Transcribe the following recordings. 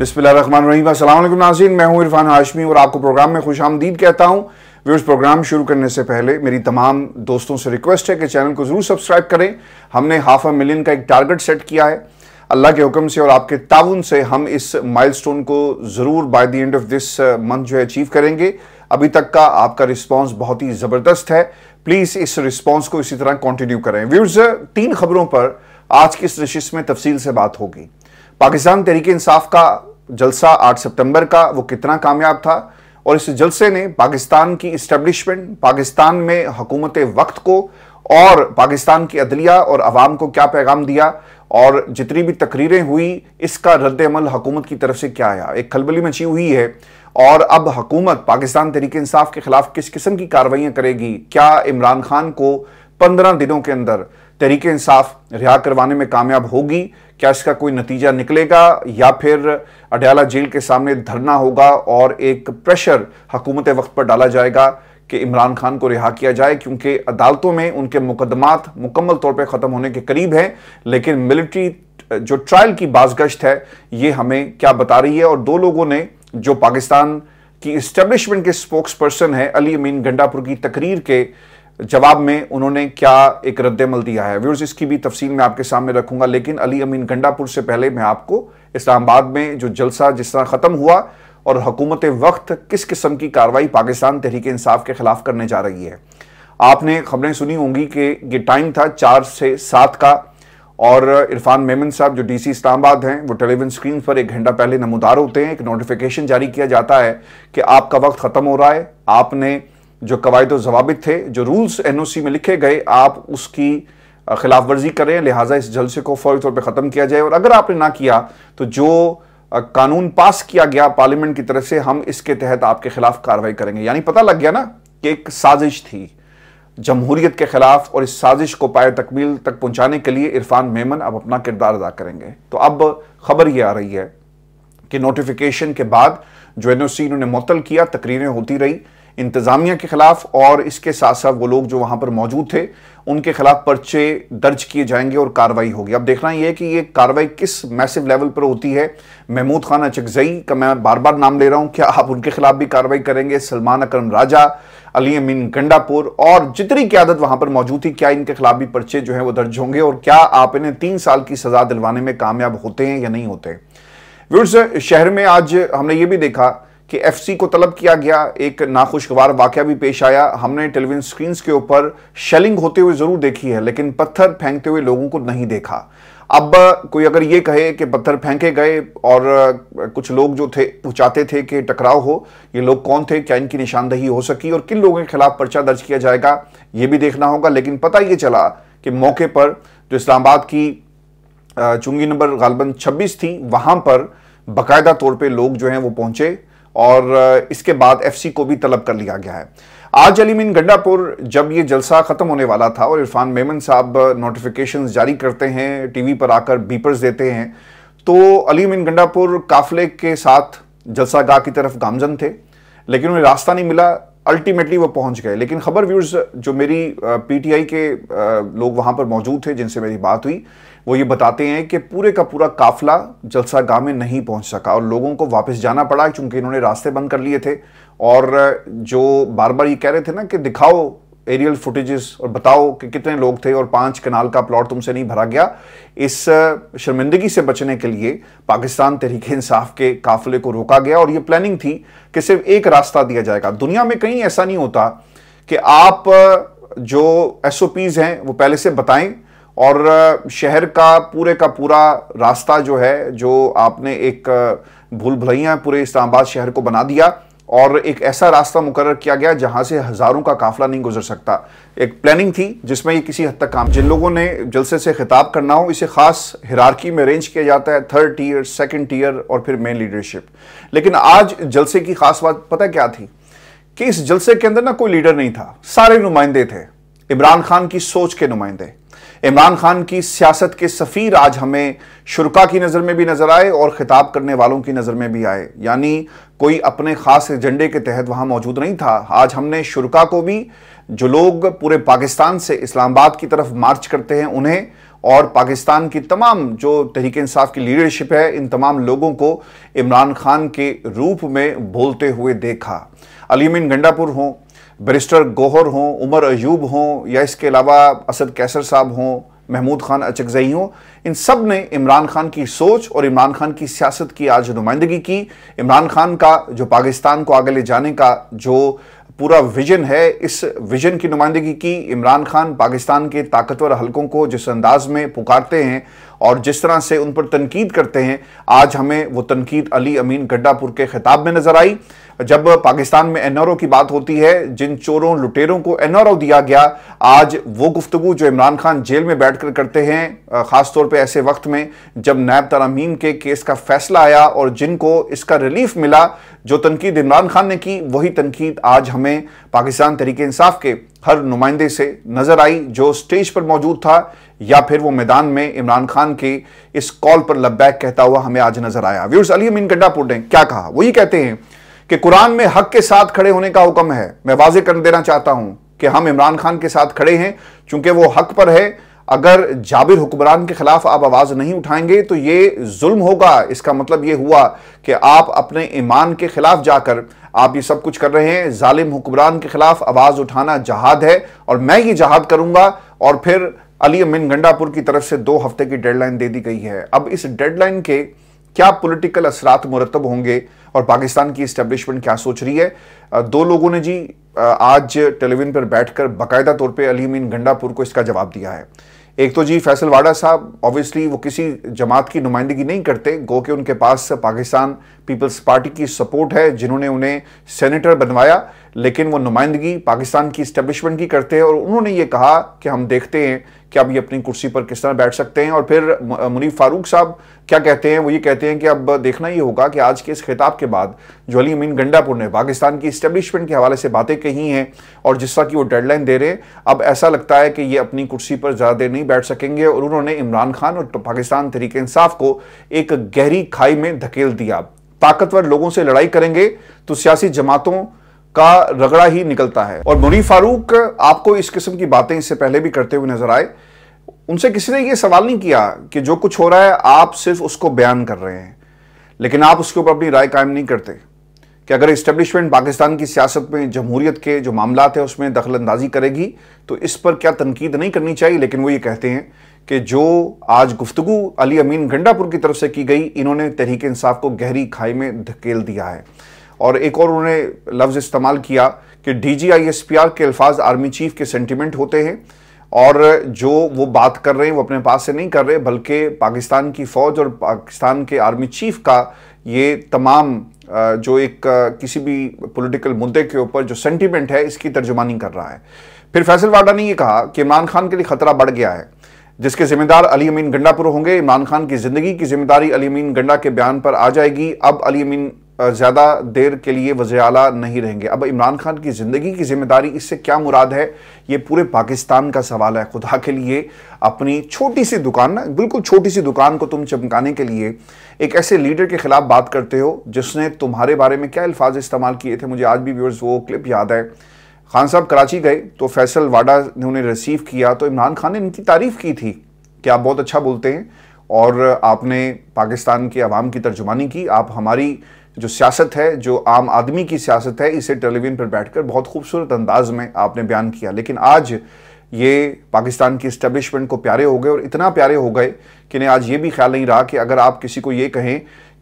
रही अल्लाम नाजीन मैं हूँ इरफान हाशमी और आपको प्रोग्राम में खुश आमदीद कहता हूँ व्यूर्स प्रोग्राम शुरू करने से पहले मेरी तमाम दोस्तों से रिक्वेस्ट है कि चैनल को ज़रूर सब्सक्राइब करें हमने हाफ अ मिलियन का एक टारगेट सेट किया है अल्लाह के हुक्म से और आपके ताउन से हम इस माइल को ज़रूर by the end of this month जो है अचीव करेंगे अभी तक का आपका रिस्पॉन्स बहुत ही ज़बरदस्त है प्लीज़ इस रिस्पॉन्स को इसी तरह कंटिन्यू करें व्यवर्स uh, तीन खबरों पर आज की इस रशिश में तफसील से बात होगी पाकिस्तान तरीके इंसाफ का जलसा 8 सितंबर का वो कितना कामयाब था और इस जलसे ने पाकिस्तान की इस्टेब्लिशमेंट पाकिस्तान में हकूमत वक्त को और पाकिस्तान की अदलिया और अवाम को क्या पैगाम दिया और जितनी भी तकरीरें हुई इसका रद्द अमल हकूमत की तरफ से क्या आया एक खलबली मची हुई है और अब हकूमत पाकिस्तान तरीके इंसाफ के खिलाफ किस किस्म की कार्रवाइयाँ करेगी क्या इमरान खान को पंद्रह दिनों के अंदर तरीके इंसाफ रिहा करवाने में कामयाब होगी क्या इसका कोई नतीजा निकलेगा या फिर अडयाला जेल के सामने धरना होगा और एक प्रेशर हकूमत वक्त पर डाला जाएगा कि इमरान खान को रिहा किया जाए क्योंकि अदालतों में उनके मुकदमात मुकम्मल तौर पर ख़त्म होने के करीब हैं लेकिन मिलिट्री जो ट्रायल की बाजगश्त है ये हमें क्या बता रही है और दो लोगों ने जो पाकिस्तान की इस्टेब्लिशमेंट के स्पोक्स पर्सन है अली अमीन गंडापुर की तकरीर के जवाब में उन्होंने क्या एक रद्दमल दिया है व्यूर्स इसकी भी तफसील मैं आपके सामने रखूंगा लेकिन अली अमीन गंडापुर से पहले मैं आपको इस्लामाबाद में जो जलसा जिस तरह ख़त्म हुआ और हुकूमत वक्त किस किस्म की कार्रवाई पाकिस्तान तहरीक इंसाफ के खिलाफ करने जा रही है आपने खबरें सुनी होंगी कि ये टाइम था चार से सात का और इरफान मेमन साहब जो डीसी इस्लामाबाद हैं वो टेलीविजन स्क्रीन पर एक घंटा पहले नमोदार होते हैं एक नोटिफिकेशन जारी किया जाता है कि आपका वक्त ख़त्म हो रहा है आपने जो कवायद जवाबित थे जो रूल्स एनओसी में लिखे गए आप उसकी खिलाफ वर्जी करें लिहाजा इस जलसे को फौरी तौर पर ख़त्म किया जाए और अगर आपने ना किया तो जो कानून पास किया गया पार्लियामेंट की तरफ से हम इसके तहत आपके खिलाफ कार्रवाई करेंगे यानी पता लग गया ना कि एक साजिश थी जमहूरियत के खिलाफ और इस साजिश को पाए तकमील तक पहुंचाने के लिए इरफान मेमन अब अपना किरदार अदा करेंगे तो अब खबर ये आ रही है कि नोटिफिकेशन के बाद जो एन ओ सी इन्होंने मुतल किया तकरीरें होती रही इंतज़ामिया के ख़िलाफ़ और इसके साथ साथ वो लोग जो वहां पर मौजूद थे उनके खिलाफ पर्चे दर्ज किए जाएंगे और कार्रवाई होगी अब देखना यह कि ये कार्रवाई किस मैसिव लेवल पर होती है महमूद खान अचकजई का मैं बार बार नाम ले रहा हूं क्या आप उनके खिलाफ भी कार्रवाई करेंगे सलमान अक्रम राजा अली अमीन गंडापुर और जितनी क्यादत वहां पर मौजूद थी क्या इनके खिलाफ भी पर्चे जो है वो दर्ज होंगे और क्या आप इन्हें तीन साल की सजा दिलवाने में कामयाब होते हैं या नहीं होते शहर में आज हमने ये भी देखा कि एफसी को तलब किया गया एक नाखुशगवार वाक्य भी पेश आया हमने टेलीविजन स्क्रीन्स के ऊपर शेलिंग होते हुए ज़रूर देखी है लेकिन पत्थर फेंकते हुए लोगों को नहीं देखा अब कोई अगर ये कहे कि पत्थर फेंके गए और कुछ लोग जो थे वो चाहते थे कि टकराव हो ये लोग कौन थे क्या इनकी निशानदेही हो सकी और किन लोगों के खिलाफ पर्चा दर्ज किया जाएगा ये भी देखना होगा लेकिन पता ये चला कि मौके पर जो इस्लामाबाद की चुंगी नंबर गालबन 26 थी वहाँ पर बाकायदा तौर पे लोग जो हैं वो पहुँचे और इसके बाद एफसी को भी तलब कर लिया गया है आज अलीमिन गड्डापुर जब ये जलसा ख़त्म होने वाला था और इरफान मेमन साहब नोटिफिकेशन जारी करते हैं टीवी पर आकर बीपर्स देते हैं तो अलीमिन गंडापुर काफले के साथ जलसा गाह की तरफ गामजन थे लेकिन उन्हें रास्ता नहीं मिला अल्टीमेटली वो पहुंच गए लेकिन खबर व्यूर्स जो मेरी पीटीआई के लोग वहां पर मौजूद थे जिनसे मेरी बात हुई वो ये बताते हैं कि पूरे का पूरा काफिला जलसा गांव में नहीं पहुंच सका और लोगों को वापस जाना पड़ा क्योंकि इन्होंने रास्ते बंद कर लिए थे और जो बार बार ये कह रहे थे ना कि दिखाओ एरियल फुटेजेस और बताओ कि कितने लोग थे और पांच कनाल का प्लॉट तुमसे नहीं भरा गया इस शर्मिंदगी से बचने के लिए पाकिस्तान तहरीक इंसाफ के काफिले को रोका गया और ये प्लानिंग थी कि सिर्फ एक रास्ता दिया जाएगा दुनिया में कहीं ऐसा नहीं होता कि आप जो एस हैं वो पहले से बताएं और शहर का पूरे का पूरा रास्ता जो है जो आपने एक भूल भुलैया पूरे इस्लामाबाद शहर को बना दिया और एक ऐसा रास्ता मुकर किया गया जहां से हज़ारों का काफिला नहीं गुजर सकता एक प्लानिंग थी जिसमें ये किसी हद तक काम जिन लोगों ने जलसे से खिताब करना हो इसे खास हिरारकी में अरेंज किया जाता है थर्ड टीयर सेकंड टीयर और फिर मेन लीडरशिप लेकिन आज जलसे की खास बात पता क्या थी कि इस जलसे के अंदर ना कोई लीडर नहीं था सारे नुमाइंदे थे इमरान खान की सोच के नुमाइंदे इमरान खान की सियासत के सफ़ीर आज हमें शुरुका की नज़र में भी नज़र आए और ख़िताब करने वालों की नज़र में भी आए यानी कोई अपने ख़ास एजेंडे के तहत वहाँ मौजूद नहीं था आज हमने शुरुका को भी जो लोग पूरे पाकिस्तान से इस्लामाबाद की तरफ मार्च करते हैं उन्हें और पाकिस्तान की तमाम जो तहरीक इंसाफ की लीडरशिप है इन तमाम लोगों को इमरान खान के रूप में बोलते हुए देखा अलीमिन गंडापुर हों बरिस्टर गोहर हों उमर अयूब हों या इसके अलावा असद कैसर साहब हों महमूद खान अचकजई हों इन सब ने इमरान खान की सोच और इमरान खान की सियासत की आज नुमाइंदगी की इमरान खान का जो पाकिस्तान को आगे ले जाने का जो पूरा विजन है इस विजन की नुमाइंदगी की इमरान खान पाकिस्तान के ताकतवर हलकों को जिस अंदाज में पुकारते हैं और जिस तरह से उन पर तनकीद करते हैं आज हमें वो तनकीद अली अमीन गड्डापुर के खिताब में नज़र आई जब पाकिस्तान में एनआरओ की बात होती है जिन चोरों लुटेरों को एनआरओ दिया गया आज वो गुफ्तु जो इमरान खान जेल में बैठकर करते हैं ख़ासतौर पर ऐसे वक्त में जब नायब तरामीम के केस का फैसला आया और जिनको इसका रिलीफ मिला जो तनकीद इमरान खान ने की वही तनकीद आज हमें पाकिस्तान तरीके इंसाफ के हर नुमाइंदे से नजर आई जो स्टेज पर मौजूद था या फिर वो मैदान में इमरान खान के इस कॉल पर लब्बैक कहता हुआ हमें आज नजर आया व्यूर्स अली मीन गड्डापुर ने क्या कहा वही कहते हैं कि कुरान में हक के साथ खड़े होने का हुक्म है मैं वाजे कर देना चाहता हूं कि हम इमरान खान के साथ खड़े हैं चूंकि वो हक पर है अगर जाबिर हुक्मरान के खिलाफ आप आवाज़ नहीं उठाएंगे तो ये जुल्म होगा इसका मतलब ये हुआ कि आप अपने ईमान के खिलाफ जाकर आप ये सब कुछ कर रहे हैं जालिम हुक्मरान के खिलाफ आवाज़ उठाना जहाद है और मैं ये जहाद करूंगा और फिर अली अमिन गंडापुर की तरफ से दो हफ्ते की डेडलाइन दे दी गई है अब इस डेडलाइन के क्या पॉलिटिकल असरात मुरतब होंगे और पाकिस्तान की इस्टेब्लिशमेंट क्या सोच रही है दो लोगों ने जी आज टेलीविजन पर बैठकर बाकायदा तौर पे अली मीन गंडापुर को इसका जवाब दिया है एक तो जी फैसल वाडा साहब ऑब्वियसली वो किसी जमात की नुमाइंदगी नहीं करते गो के उनके पास पाकिस्तान पीपल्स पार्टी की सपोर्ट है जिन्होंने उन्हें सेनेटर बनवाया लेकिन वो नुमाइंदगी पाकिस्तान की इस्टेब्लिशमेंट की करते हैं और उन्होंने ये कहा कि हम देखते हैं कि अब ये अपनी कुर्सी पर किस तरह बैठ सकते हैं और फिर मुनीफ फारूक साहब क्या कहते हैं वो ये कहते हैं कि अब देखना ही होगा कि आज के इस खिताब के बाद जो अली अमीन गंडापुर ने पाकिस्तान की इस्टेब्लिशमेंट के हवाले से बातें कही हैं और जिस तरह की वो डेडलाइन दे रहे हैं अब ऐसा लगता है कि ये अपनी कुर्सी पर ज़्यादा देर नहीं बैठ सकेंगे और उन्होंने इमरान खान और पाकिस्तान तरीके इंसाफ को एक गहरी खाई में धकेल दिया ताकतवर लोगों से लड़ाई करेंगे तो सियासी जमातों का रगड़ा ही निकलता है और मुनी फारूक आपको इस किस्म की बातें इससे पहले भी करते हुए नजर आए उनसे किसी ने यह सवाल नहीं किया कि जो कुछ हो रहा है आप सिर्फ उसको बयान कर रहे हैं लेकिन आप उसके ऊपर अपनी राय कायम नहीं करते कि अगर इस्टेब्लिशमेंट पाकिस्तान की सियासत में जमहूरियत के जो मामला है उसमें दखल अंदाजी करेगी तो इस पर क्या तनकीद नहीं करनी चाहिए लेकिन वो ये कहते हैं कि जो आज गुफ्तगु अली अमीन गंडापुर की तरफ से की गई इन्होंने तहरीक इंसाफ को गहरी खाई में धकेल दिया है और एक और उन्होंने लफ्ज़ इस्तेमाल किया कि D G I S P R के अल्फाज आर्मी चीफ के सेंटिमेंट होते हैं और जो वो बात कर रहे हैं वो अपने पास से नहीं कर रहे बल्कि पाकिस्तान की फ़ौज और पाकिस्तान के आर्मी चीफ का ये तमाम जो एक किसी भी पॉलिटिकल मुद्दे के ऊपर जो सेंटिमेंट है इसकी तर्जुमानी कर रहा है फिर फैसल वाडा ने यह कहा कि इमरान खान के लिए खतरा बढ़ गया है जिसके जिम्मेदार अली अमीन गंडापुर होंगे इमरान खान की जिंदगी की जिम्मेदारी अली अमीन गंडा के बयान पर आ जाएगी अब अली अमीन ज़्यादा देर के लिए वजे आला नहीं रहेंगे अब इमरान खान की ज़िंदगी की जिम्मेदारी इससे क्या मुराद है ये पूरे पाकिस्तान का सवाल है खुदा के लिए अपनी छोटी सी दुकान ना बिल्कुल छोटी सी दुकान को तुम चमकाने के लिए एक ऐसे लीडर के ख़िलाफ़ बात करते हो जिसने तुम्हारे बारे में क्या अल्फाज इस्तेमाल किए थे मुझे आज भी व्यवर्स वो क्लिप याद है खान साहब कराची गए तो फैसल वाडा ने उन्हें रिसीव किया तो इमरान खान ने इनकी तारीफ़ की थी कि आप बहुत अच्छा बोलते हैं और आपने पाकिस्तान के आवाम की तर्जुमानी की आप हमारी जो सियासत है जो आम आदमी की सियासत है इसे टेलीविजन पर बैठकर बहुत खूबसूरत अंदाज में आपने बयान किया लेकिन आज ये पाकिस्तान की इस्टेब्लिशमेंट को प्यारे हो गए और इतना प्यारे हो गए कि ने आज ये भी ख्याल नहीं रहा कि अगर आप किसी को ये कहें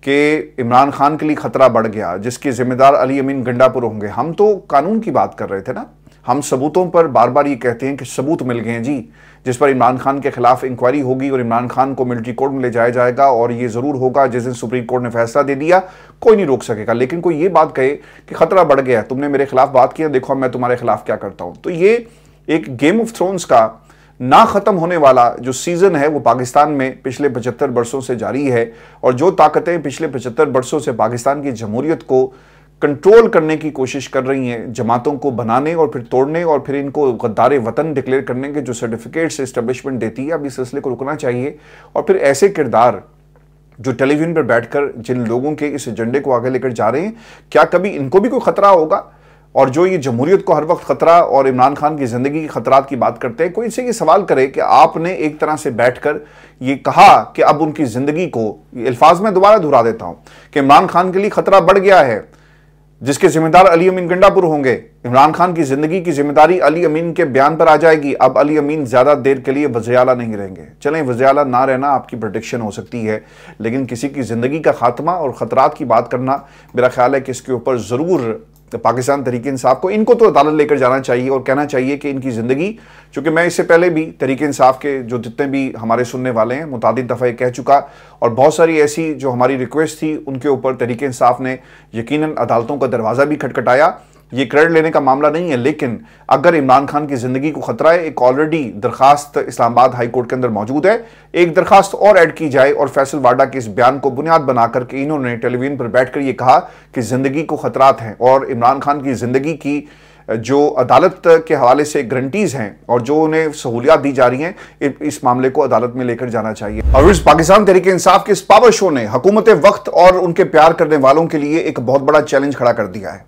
कि इमरान खान के लिए खतरा बढ़ गया जिसके जिम्मेदार अली अमीन गंडापुर होंगे हम तो कानून की बात कर रहे थे ना हम सबूतों पर बार बार ये कहते हैं कि सबूत मिल गए हैं जी जिस पर इमरान खान के खिलाफ इंक्वायरी होगी और इमरान खान को मिलिट्री कोर्ट में ले जाया जाएगा और ये ज़रूर होगा जिस दिन सुप्रीम कोर्ट ने फैसला दे दिया कोई नहीं रोक सकेगा लेकिन कोई ये बात कहे कि खतरा बढ़ गया तुमने मेरे खिलाफ बात किया देखो मैं तुम्हारे खिलाफ क्या करता हूँ तो ये एक गेम ऑफ थ्रोन्स का ना ख़त्म होने वाला जो सीज़न है वो पाकिस्तान में पिछले पचहत्तर बरसों से जारी है और जो ताकतें पिछले पचहत्तर बरसों से पाकिस्तान की जमहूरियत को कंट्रोल करने की कोशिश कर रही हैं जमातों को बनाने और फिर तोड़ने और फिर इनको गद्दार वतन डिक्लेयर करने के जो सर्टिफिकेट्स इस्टेब्लिशमेंट देती है अब इस सिलसिले को रुकना चाहिए और फिर ऐसे किरदार जो टेलीविजन पर बैठकर जिन लोगों के इस एजेंडे को आगे लेकर जा रहे हैं क्या कभी इनको भी कोई खतरा होगा और जो ये जमहूरियत को हर वक्त खतरा और इमरान खान की ज़िंदगी के खतरात की बात करते हैं कोई इनसे ये सवाल करे कि आपने एक तरह से बैठकर ये कहा कि अब उनकी ज़िंदगी को अल्फाज में दोबारा दोहरा देता हूँ कि इमरान खान के लिए खतरा बढ़ गया है जिसके जिम्मेदार अली अमीन गंडापुर होंगे इमरान खान की जिंदगी की जिम्मेदारी अली अमीन के बयान पर आ जाएगी अब अली अमीन ज्यादा देर के लिए वजयाला नहीं रहेंगे चलें वजयाला ना रहना आपकी प्रोडिक्शन हो सकती है लेकिन किसी की जिंदगी का खात्मा और खतरात की बात करना मेरा ख्याल है कि इसके ऊपर जरूर तो पाकिस्तान तरीके इंसाफ को इनको तो अदालत लेकर जाना चाहिए और कहना चाहिए कि इनकी ज़िंदगी चूँकि मैं इससे पहले भी तरीके इंसाफ के जो जितने भी हमारे सुनने वाले हैं मुतद दफ़ा कह चुका और बहुत सारी ऐसी जो हमारी रिक्वेस्ट थी उनके ऊपर तरीके इंसाफ ने यकीन अदालतों का दरवाज़ा भी खटखटाया ये क्रेडिट लेने का मामला नहीं है लेकिन अगर इमरान खान की जिंदगी को खतरा है एक ऑलरेडी दरखास्त इस्लामाबाद हाईकोर्ट के अंदर मौजूद है एक दरखास्त और ऐड की जाए और फैसल वाडा के इस बयान को बुनियाद बनाकर के इन्होंने टेलीविजन पर बैठकर ये कहा कि जिंदगी को खतरात हैं और इमरान खान की जिंदगी की जो अदालत के हवाले से गारंटीज़ हैं और जो उन्हें सहूलियात दी जा रही हैं इस मामले को अदालत में लेकर जाना चाहिए और इस पाकिस्तान तरीके इंसाफ के इस पावर शो ने हुकूमत वक्त और उनके प्यार करने वालों के लिए एक बहुत बड़ा चैलेंज खड़ा कर दिया है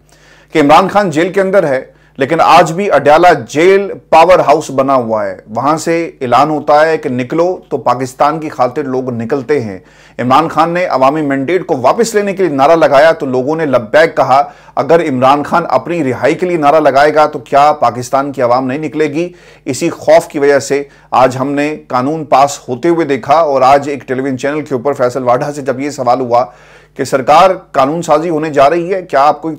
कि इमरान खान जेल के अंदर है लेकिन आज भी अड्याला जेल पावर हाउस बना हुआ है वहां से ऐलान होता है कि निकलो तो पाकिस्तान की खातिर लोग निकलते हैं इमरान खान ने अवामी मैंडेट को वापस लेने के लिए नारा लगाया तो लोगों ने लब्बैक कहा अगर इमरान खान अपनी रिहाई के लिए नारा लगाएगा तो क्या पाकिस्तान की आवाम नहीं निकलेगी इसी खौफ की वजह से आज हमने कानून पास होते हुए देखा और आज एक टेलीविजन चैनल के ऊपर फैसल वाडा से जब ये सवाल हुआ कि सरकार कानून साजी होने जा रही है क्या आप कोई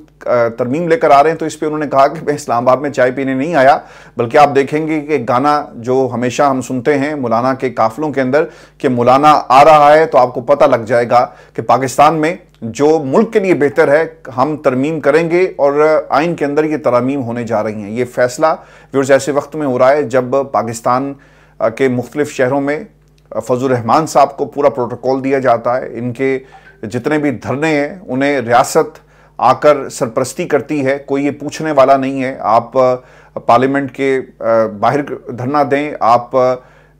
तरमीम लेकर आ रहे हैं तो इस पर उन्होंने कहा कि मैं इस्लामाबाद में चाय पीने नहीं आया बल्कि आप देखेंगे कि गाना जो हमेशा हम सुनते हैं मौलाना के काफलों के अंदर कि मौलाना आ रहा है तो आपको पता लग जाएगा कि पाकिस्तान में जो मुल्क के लिए बेहतर है हम तरमीम करेंगे और आइन के अंदर ये तरामीम होने जा रही हैं ये फैसला व्यवर्स ऐसे वक्त में हो रहा है जब पाकिस्तान के मुख्तलिफ शहरों में फजल रहमान साहब को पूरा प्रोटोकॉल दिया जाता है इनके जितने भी धरने हैं उन्हें रियासत आकर सरपरस्ती करती है कोई ये पूछने वाला नहीं है आप पार्लियामेंट के बाहर धरना दें आप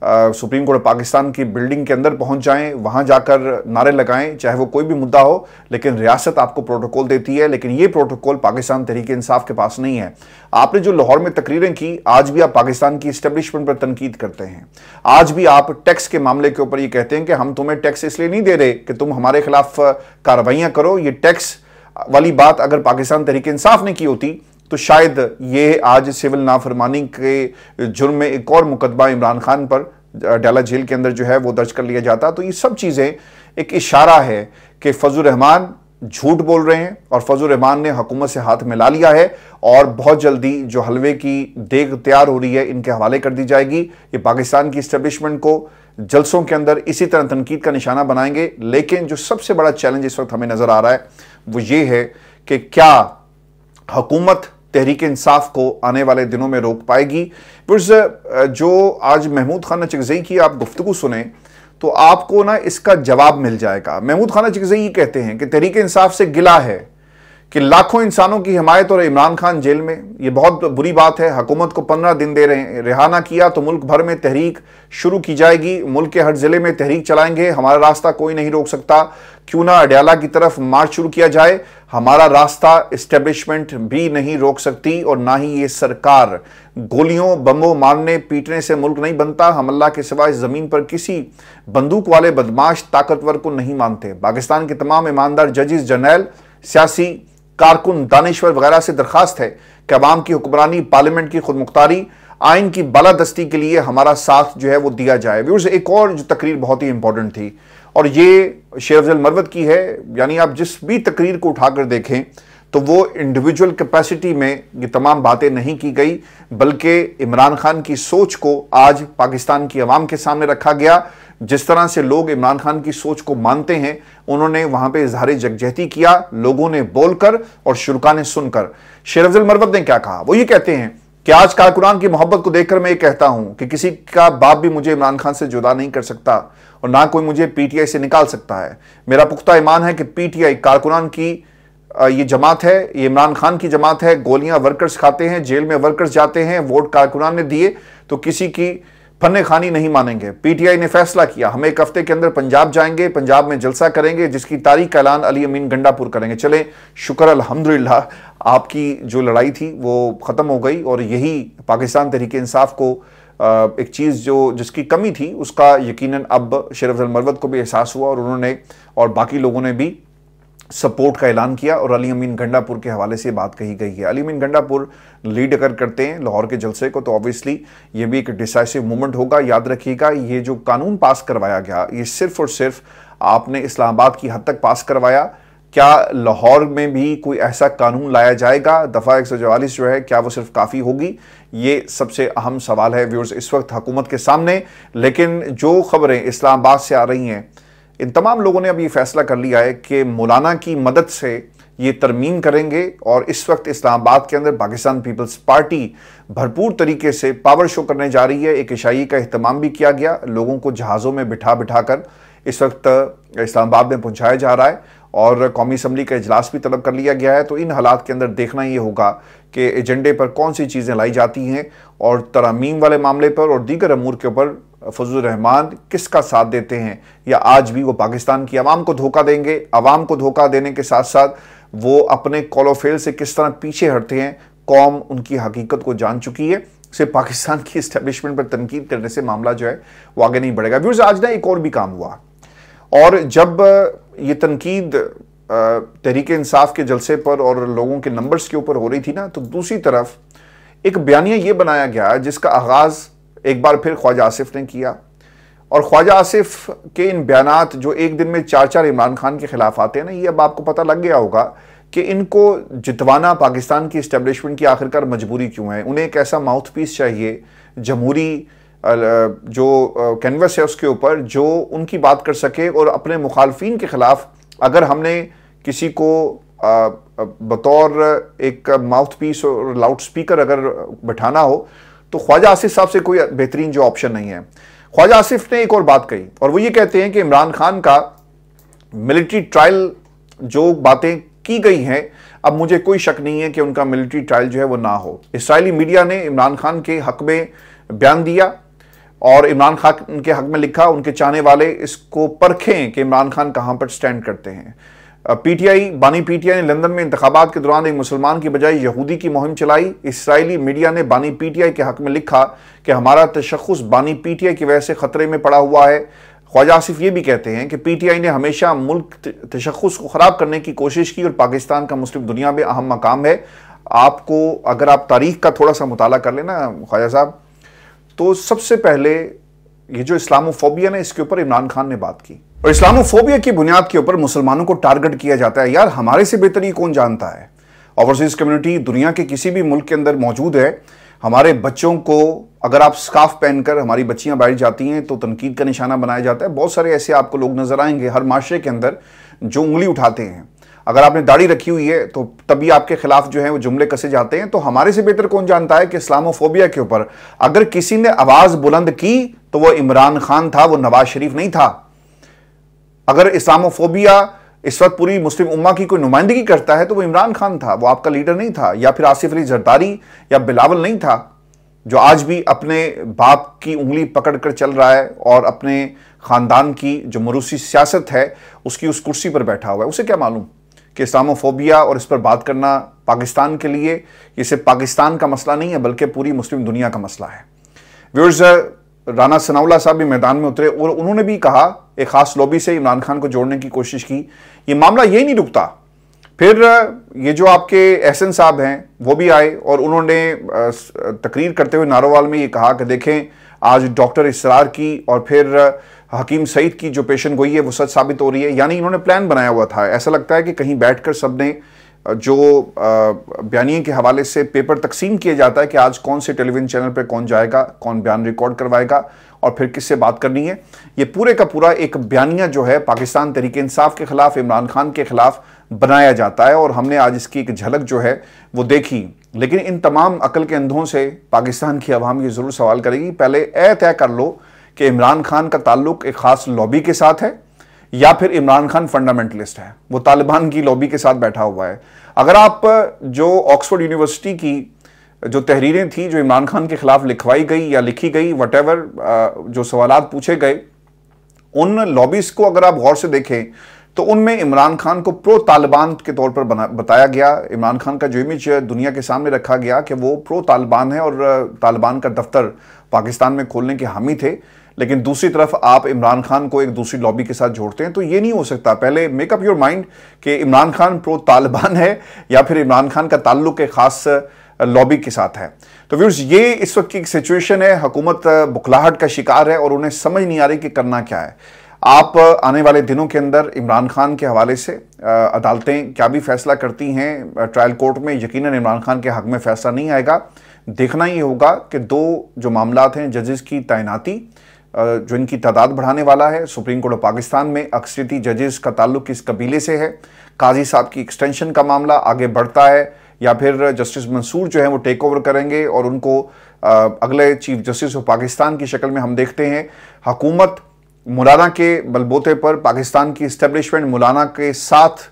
सुप्रीम कोर्ट पाकिस्तान की बिल्डिंग के अंदर पहुंच जाएं वहां जाकर नारे लगाएं चाहे वो कोई भी मुद्दा हो लेकिन रियासत आपको प्रोटोकॉल देती है लेकिन ये प्रोटोकॉल पाकिस्तान तहरीक इंसाफ के पास नहीं है आपने जो लाहौर में तकरीरें की आज भी आप पाकिस्तान की इस्टेब्लिशमेंट पर तनकीद करते हैं आज भी आप टैक्स के मामले के ऊपर ये कहते हैं कि हम तुम्हें टैक्स इसलिए नहीं दे रहे कि तुम हमारे खिलाफ कार्रवाइयाँ करो ये टैक्स वाली बात अगर पाकिस्तान तहरीक इंसाफ ने की होती तो शायद ये आज सिविल नाफरमानी के जुर्म में एक और मुकदमा इमरान खान पर डाला झील के अंदर जो है वो दर्ज कर लिया जाता तो ये सब चीज़ें एक इशारा है कि फजल रहमान झूठ बोल रहे हैं और फजल रहमान ने हकूमत से हाथ मिला लिया है और बहुत जल्दी जो हलवे की देग तैयार हो रही है इनके हवाले कर दी जाएगी ये पाकिस्तान की इस्टबलिशमेंट को जलसों के अंदर इसी तरह तनकीद का निशाना बनाएंगे लेकिन जो सबसे बड़ा चैलेंज इस वक्त हमें नज़र आ रहा है वो ये है कि क्या हकूमत तहरीक इंसाफ को आने वाले दिनों में रोक पाएगी बिकॉज जो आज महमूद खान चिकजई की आप गुफ्तु सुने तो आपको ना इसका जवाब मिल जाएगा महमूद खान चिकजई कहते हैं कि तहरीक इंसाफ से गिला है कि लाखों इंसानों की हिमायत और इमरान खान जेल में ये बहुत बुरी बात है हकूमत को पंद्रह दिन दे रहे हैं रिहा ना किया तो मुल्क भर में तहरीक शुरू की जाएगी मुल्क के हर ज़िले में तहरीक चलाएंगे हमारा रास्ता कोई नहीं रोक सकता क्यों ना अडयाला की तरफ मार्च शुरू किया जाए हमारा रास्ता इस्टेब्लिशमेंट भी नहीं रोक सकती और ना ही ये सरकार गोलियों बमों मारने पीटने से मुल्क नहीं बनता हम अल्लाह के इस ज़मीन पर किसी बंदूक वाले बदमाश ताकतवर को नहीं मानते पाकिस्तान के तमाम ईमानदार जजिस जनरल सियासी कारकुन दानश्वर वगैरह से दरखास्त है कि अवाम की हुक्मरानी पार्लियामेंट की खुद मुख्तारी आइन की बालादस्ती के लिए हमारा साथ जो है वो दिया जाए व्यूर्स एक और जो तकरीर बहुत ही इंपॉर्टेंट थी और ये शेरफल मरवत की है यानी आप जिस भी तकरीर को उठाकर देखें तो वो इंडिविजुअल कैपेसिटी में ये तमाम बातें नहीं की गई बल्कि इमरान खान की सोच को आज पाकिस्तान की आवाम के सामने रखा गया जिस तरह से लोग इमरान खान की सोच को मानते हैं उन्होंने वहां पे इजहार जगजहती किया लोगों ने बोलकर और शुरा ने सुनकर शेर अफजल मरवत ने क्या कहा वो ये कहते हैं कि आज कारकुनान की मोहब्बत को देखकर मैं ये कहता हूं कि किसी का बाप भी मुझे इमरान खान से जुदा नहीं कर सकता और ना कोई मुझे पीटीआई से निकाल सकता है मेरा पुख्ता ईमान है कि पीटीआई कारकुनान की ये जमात है ये इमरान खान की जमात है गोलियां वर्कर्स खाते हैं जेल में वर्कर्स जाते हैं वोट कारकुनान ने दिए तो किसी की फन्ने खानी नहीं मानेंगे पीटीआई ने फैसला किया हम एक हफ्ते के अंदर पंजाब जाएंगे पंजाब में जलसा करेंगे जिसकी तारीख का ऐलान अली अमीन गंडापुर करेंगे चले शुक्र अलहमदिल्ला आपकी जो लड़ाई थी वो ख़त्म हो गई और यही पाकिस्तान तहरीक इंसाफ को एक चीज़ जो जिसकी कमी थी उसका यकीनन अब शरफ मरवत को भी एहसास हुआ और उन्होंने और बाकी लोगों ने भी सपोर्ट का ऐलान किया और अली अमीन गंडापुर के हवाले से बात कही गई है अली अमीन गंडापुर लीड अगर करते हैं लाहौर के जलसे को तो ऑब्वियसली ये भी एक डिसाइसिव मूवमेंट होगा याद रखिएगा ये जो कानून पास करवाया गया ये सिर्फ और सिर्फ आपने इस्लामाबाद की हद तक पास करवाया क्या लाहौर में भी कोई ऐसा कानून लाया जाएगा दफ़ा एक जो है क्या वो सिर्फ काफ़ी होगी ये सबसे अहम सवाल है व्यूर्स इस वक्त हुकूमत के सामने लेकिन जो खबरें इस्लामाबाद से आ रही हैं इन तमाम लोगों ने अब ये फैसला कर लिया है कि मौलाना की मदद से ये तरमीम करेंगे और इस वक्त इस्लामाबाद के अंदर पाकिस्तान पीपल्स पार्टी भरपूर तरीके से पावर शो करने जा रही है एक ईशाई का अहतमाम भी किया गया लोगों को जहाज़ों में बिठा बिठा कर इस वक्त इस्लामाबाद में पहुँचाया जा रहा है और कौमी असम्बली का इजलास भी तलब कर लिया गया है तो इन हालात के अंदर देखना ये होगा कि एजेंडे पर कौन सी चीज़ें लाई जाती हैं और तरामीम वाले मामले पर और दीगर अमूर के ऊपर फजल रहमान किसका साथ देते हैं या आज भी वो पाकिस्तान की आवाम को धोखा देंगे आवाम को धोखा देने के साथ साथ वो अपने कॉलोफेल से किस तरह पीछे हटते हैं कौम उनकी हकीकत को जान चुकी है सिर्फ पाकिस्तान की इस्टेब्लिशमेंट पर तनकीद करने से मामला जो है वो आगे नहीं बढ़ेगा व्यूर्स आज ना एक और भी काम हुआ और जब ये तनकीद तहरीक इंसाफ के जलसे पर और लोगों के नंबर्स के ऊपर हो रही थी ना तो दूसरी तरफ एक बयानिया ये बनाया गया जिसका आगाज़ एक बार फिर ख्वाजा आसिफ ने किया और ख्वाजा आसिफ के इन बयान जो एक दिन में चार चार इमरान खान के खिलाफ आते हैं ना ये अब आपको पता लग गया होगा कि इनको जितवाना पाकिस्तान की इस्टेब्लिशमेंट की आखिरकार मजबूरी क्यों है उन्हें एक ऐसा माउथ पीस चाहिए जमहूरी जो कैनवस है उसके ऊपर जो उनकी बात कर सके और अपने मुखालफी के ख़िलाफ़ अगर हमने किसी को बतौर एक माउथ पीस और लाउड स्पीकर अगर बैठाना हो तो ख्वाजा आसिफ साहब से कोई बेहतरीन जो ऑप्शन नहीं है ख्वाजा आसिफ ने एक और बात कही और वो ये कहते हैं कि इमरान खान का मिलिट्री ट्रायल जो बातें की गई हैं अब मुझे कोई शक नहीं है कि उनका मिलिट्री ट्रायल जो है वो ना हो इसराइली मीडिया ने इमरान खान के हक में बयान दिया और इमरान खान के हक में लिखा उनके चाहने वाले इसको परखें कि इमरान खान कहां पर स्टैंड करते हैं पीटीआई बानी पीटीआई ने लंदन में इंतबात के दौरान एक मुसलमान की बजाय यहूदी की मुहिम चलाई इसराइली मीडिया ने बानी पीटीआई के हक में लिखा कि हमारा तशखस बानी पीटीआई की वजह से खतरे में पड़ा हुआ है ख्वाजा आसिफ ये भी कहते हैं कि पीटीआई ने हमेशा मुल्क तशखस को ख़राब करने की कोशिश की और पाकिस्तान का मुस्लिम दुनिया में अहम मकाम है आपको अगर आप तारीख का थोड़ा सा मुताला कर लेना ख्वाजा साहब तो सबसे पहले ये जो इस्लामोफोबिया ने इसके ऊपर इमरान खान ने बात की और इस्लामोफोबिया की बुनियाद के ऊपर मुसलमानों को टारगेट किया जाता है यार हमारे से बेहतर ये कौन जानता है ओवरसीज कम्युनिटी दुनिया के किसी भी मुल्क के अंदर मौजूद है हमारे बच्चों को अगर आप स्काफ पहनकर हमारी बच्चियां बैठ जाती हैं तो तनकीद का निशाना बनाया जाता है बहुत सारे ऐसे आपको लोग नजर आएंगे हर माशरे के अंदर जो उंगली उठाते हैं अगर आपने दाढ़ी रखी हुई है तो तभी आपके खिलाफ जो है वो जुमले कसे जाते हैं तो हमारे से बेहतर कौन जानता है कि इस्लामोफोबिया के ऊपर अगर किसी ने आवाज़ बुलंद की तो वो इमरान खान था वो नवाज शरीफ नहीं था अगर इस्लामोफोबिया इस वक्त पूरी मुस्लिम उम्मा की कोई नुमाइंदगी करता है तो वो इमरान खान था वो आपका लीडर नहीं था या फिर आसिफ अली जरदारी या बिलावल नहीं था जो आज भी अपने बाप की उंगली पकड़ कर चल रहा है और अपने ख़ानदान की जो मरूसी सियासत है उसकी उस कुर्सी पर बैठा हुआ है उसे क्या मालूम कि इस्लामोफोबिया और इस पर बात करना पाकिस्तान के लिए ये सिर्फ पाकिस्तान का मसला नहीं है बल्कि पूरी मुस्लिम दुनिया का मसला है व्यूर्स राना सनावला साहब भी मैदान में उतरे और उन्होंने भी कहा एक ख़ास लॉबी से इमरान खान को जोड़ने की कोशिश की ये मामला यही नहीं रुकता फिर ये जो आपके एहसन साहब हैं वो भी आए और उन्होंने तकरीर करते हुए नारोवाल में ये कहा कि देखें आज डॉक्टर इसरार की और फिर हकीम सईद की जो पेशन गोई है वो सच साबित हो रही है यानी इन्होंने प्लान बनाया हुआ था ऐसा लगता है कि कहीं बैठकर सबने जो बयानी के हवाले से पेपर तकसीम किया जाता है कि आज कौन से टेलीविज़न चैनल पर कौन जाएगा कौन बयान रिकॉर्ड करवाएगा और फिर किससे बात करनी है ये पूरे का पूरा एक बयानिया जो है पाकिस्तान तरीके इंसाफ के ख़िलाफ़ इमरान खान के ख़िलाफ़ बनाया जाता है और हमने आज इसकी एक झलक जो है वो देखी लेकिन इन तमाम अकल के अंधों से पाकिस्तान की आवाम ये ज़रूर सवाल करेगी पहले ए तय कर लो कि इमरान खान का ताल्लुक एक ख़ास लॉबी के साथ है या फिर इमरान खान फंडामेंटलिस्ट है वो तालिबान की लॉबी के साथ बैठा हुआ है अगर आप जो ऑक्सफोर्ड यूनिवर्सिटी की जो तहरीरें थी जो इमरान खान के खिलाफ लिखवाई गई या लिखी गई वट जो सवाल पूछे गए उन लॉबीज को अगर आप गौर से देखें तो उनमें इमरान खान को प्रो तालिबान के तौर पर बताया गया इमरान खान का जो इमेज दुनिया के सामने रखा गया कि वो प्रो तालिबान है और तालिबान का दफ्तर पाकिस्तान में खोलने के हामी थे लेकिन दूसरी तरफ आप इमरान खान को एक दूसरी लॉबी के साथ जोड़ते हैं तो ये नहीं हो सकता पहले मेकअप योर माइंड कि इमरान खान प्रो तालिबान है या फिर इमरान खान का ताल्लुक एक ख़ास लॉबी के साथ है तो व्यूर्स ये इस वक्त की सिचुएशन है हुकूमत बुखलाहट का शिकार है और उन्हें समझ नहीं आ रही कि करना क्या है आप आने वाले दिनों के अंदर इमरान खान के हवाले से अदालतें क्या भी फैसला करती हैं ट्रायल कोर्ट में यकीनन इमरान खान के हक में फैसला नहीं आएगा देखना ही होगा कि दो जो मामला हैं जजेस की तैनाती जो इनकी तादाद बढ़ाने वाला है सुप्रीम कोर्ट ऑफ पाकिस्तान में अक्सरती जजेस का ताल्लुक किस कबीले से है काजी साहब की एक्सटेंशन का मामला आगे बढ़ता है या फिर जस्टिस मंसूर जो है वो टेक ओवर करेंगे और उनको अगले चीफ जस्टिस ऑफ पाकिस्तान की शक्ल में हम देखते हैं हकूमत मौलाना के बलबोते पर पाकिस्तान की इस्टेब्लिशमेंट मौलाना के साथ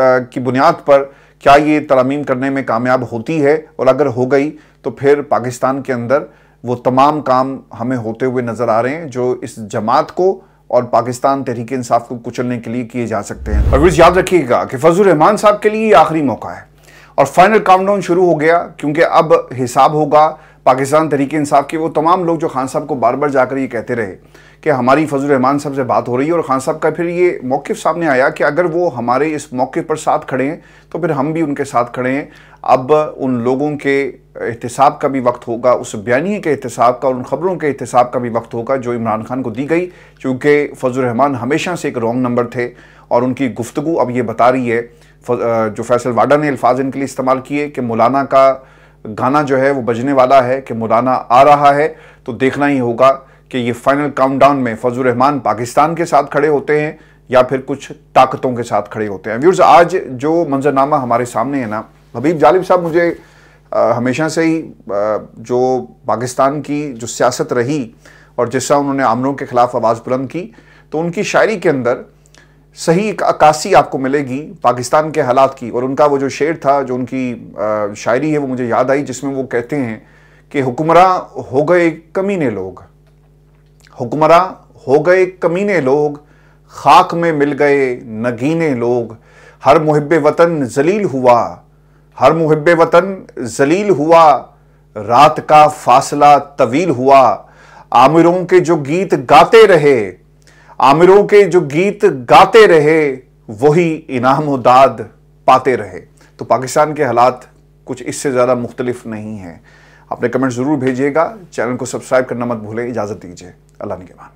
की बुनियाद पर क्या ये तरमीम करने में कामयाब होती है और अगर हो गई तो फिर पाकिस्तान के अंदर वो तमाम काम हमें होते हुए नज़र आ रहे हैं जो इस जमात को और पाकिस्तान तहरीक इंसाफ को कुचलने के लिए किए जा सकते हैं और याद रखिएगा कि फजल रहमान साहब के लिए ये आखिरी मौका है और फाइनल काउंटडाउन शुरू हो गया क्योंकि अब हिसाब होगा पाकिस्तान तरीके इंसाफ के वो तमाम लोग जो खान साहब को बार बार जाकर ये कहते रहे कि हमारी फजल रहमान साहब से बात हो रही है और खान साहब का फिर ये मौक़ सामने आया कि अगर वो हमारे इस मौक़े पर साथ खड़े हैं तो फिर हम भी उनके साथ खड़े हैं अब उन लोगों के एहतसाब का भी वक्त होगा उस बयानी के एहतसाब का और उन ख़बरों के एहतसाब का भी वक्त होगा जो इमरान खान को दी गई चूँकि फजल रहमान हमेशा से एक रॉन्ग नंबर थे और उनकी गुफ्तु अब ये बता रही है जो फैसल वाडा ने अल्फाज इनके लिए इस्तेमाल किए कि मौलाना का गाना जो है वो बजने वाला है कि मुराना आ रहा है तो देखना ही होगा कि ये फाइनल काउंटडाउन में फजल रहमान पाकिस्तान के साथ खड़े होते हैं या फिर कुछ ताकतों के साथ खड़े होते हैं व्यूर्स आज जो मंजरनामा हमारे सामने है ना हबीब जालिब साहब मुझे आ, हमेशा से ही आ, जो पाकिस्तान की जो सियासत रही और जिस उन्होंने आमरों के खिलाफ आवाज़ बुलंद की तो उनकी शायरी के अंदर सही अक्कासी आपको मिलेगी पाकिस्तान के हालात की और उनका वो जो शेर था जो उनकी शायरी है वो मुझे याद आई जिसमें वो कहते हैं कि हुक्मरा हो गए कमीने लोग हुक्मरा हो गए कमीने लोग खाक में मिल गए नगीने लोग हर मुहब वतन जलील हुआ हर मुहब वतन जलील हुआ रात का फासला तवील हुआ आमिरों के जो गीत गाते रहे आमिरों के जो गीत गाते रहे वही इनाम दाद पाते रहे तो पाकिस्तान के हालात कुछ इससे ज़्यादा मुख्तलिफ नहीं है अपने कमेंट ज़रूर भेजिएगा चैनल को सब्सक्राइब करना मत भूलें इजाज़त दीजिए अल्लाह निगमान